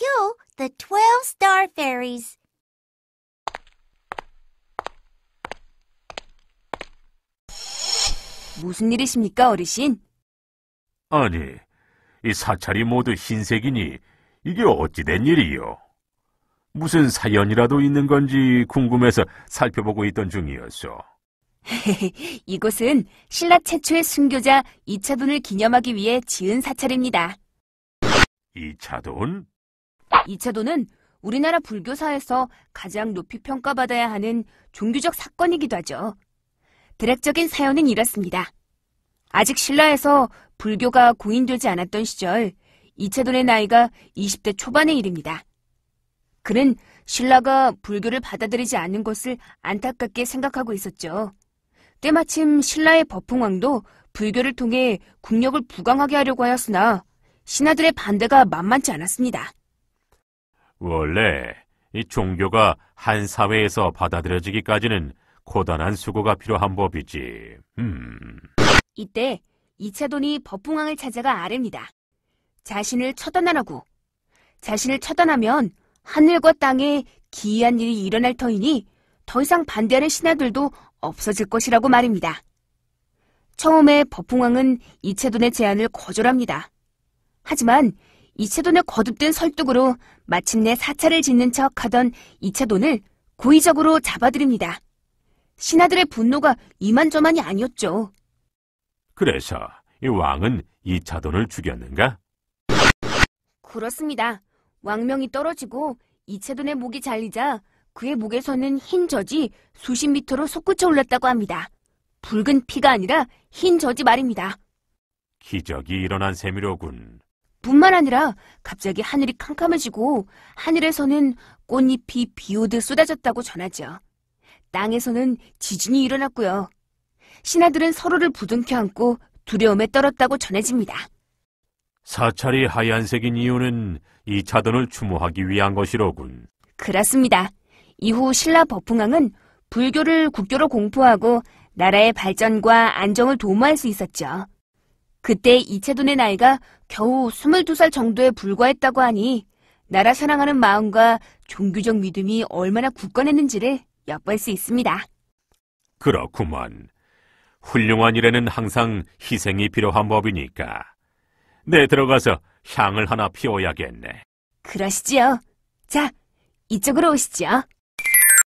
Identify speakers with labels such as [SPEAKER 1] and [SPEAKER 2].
[SPEAKER 1] kill the 12 star fairies. 무슨 일이십니까, 어르신?
[SPEAKER 2] 아니, 이 사찰이 모두 흰색이니 이게 어찌된 일이요? 무슨 사연이라도 있는 건지 궁금해서 살펴보고 있던 중이었어
[SPEAKER 1] 이곳은 신라 최초의 순교자 이차돈을 기념하기 위해 지은 사찰입니다.
[SPEAKER 2] 이차돈?
[SPEAKER 1] 이차도는 우리나라 불교사에서 가장 높이 평가받아야 하는 종교적 사건이기도 하죠. 대략적인 사연은 이렇습니다. 아직 신라에서 불교가 고인되지 않았던 시절 이차돈의 나이가 20대 초반의 일입니다. 그는 신라가 불교를 받아들이지 않는 것을 안타깝게 생각하고 있었죠. 때마침 신라의 법흥왕도 불교를 통해 국력을 부강하게 하려고 하였으나 신하들의 반대가 만만치 않았습니다.
[SPEAKER 2] 원래 이 종교가 한 사회에서 받아들여지기까지는 고단한 수고가 필요한 법이지. 음.
[SPEAKER 1] 이때 이차돈이 법붕왕을 찾아가 아랩니다. 자신을 처단하라고. 자신을 처단하면 하늘과 땅에 기이한 일이 일어날 터이니 더 이상 반대하는 신하들도 없어질 것이라고 말입니다. 처음에 법붕왕은 이채돈의 제안을 거절합니다. 하지만 이채돈의 거듭된 설득으로 마침내 사찰을 짓는 척 하던 이채돈을 고의적으로 잡아들입니다. 신하들의 분노가 이만저만이 아니었죠.
[SPEAKER 2] 그래서 이 왕은 이차돈을 죽였는가?
[SPEAKER 1] 그렇습니다. 왕명이 떨어지고 이채돈의 목이 잘리자 그의 목에서는 흰 젖이 수십 미터로 솟구쳐 올랐다고 합니다. 붉은 피가 아니라 흰 젖이 말입니다.
[SPEAKER 2] 기적이 일어난 셈이로군.
[SPEAKER 1] 뿐만 아니라 갑자기 하늘이 캄캄해지고 하늘에서는 꽃잎이 비오듯 쏟아졌다고 전하죠. 땅에서는 지진이 일어났고요. 신하들은 서로를 부둥켜 안고 두려움에 떨었다고 전해집니다.
[SPEAKER 2] 사찰이 하얀색인 이유는 이 차돈을 추모하기 위한 것이로군.
[SPEAKER 1] 그렇습니다. 이후 신라 버풍왕은 불교를 국교로 공포하고 나라의 발전과 안정을 도모할 수 있었죠. 그때 이채돈의 나이가 겨우 22살 정도에 불과했다고 하니 나라 사랑하는 마음과 종교적 믿음이 얼마나 굳건했는지를 엿볼 수 있습니다.
[SPEAKER 2] 그렇구먼. 훌륭한 일에는 항상 희생이 필요한 법이니까. 내 네, 들어가서 향을 하나 피워야겠네.
[SPEAKER 1] 그러시지요. 자, 이쪽으로 오시죠.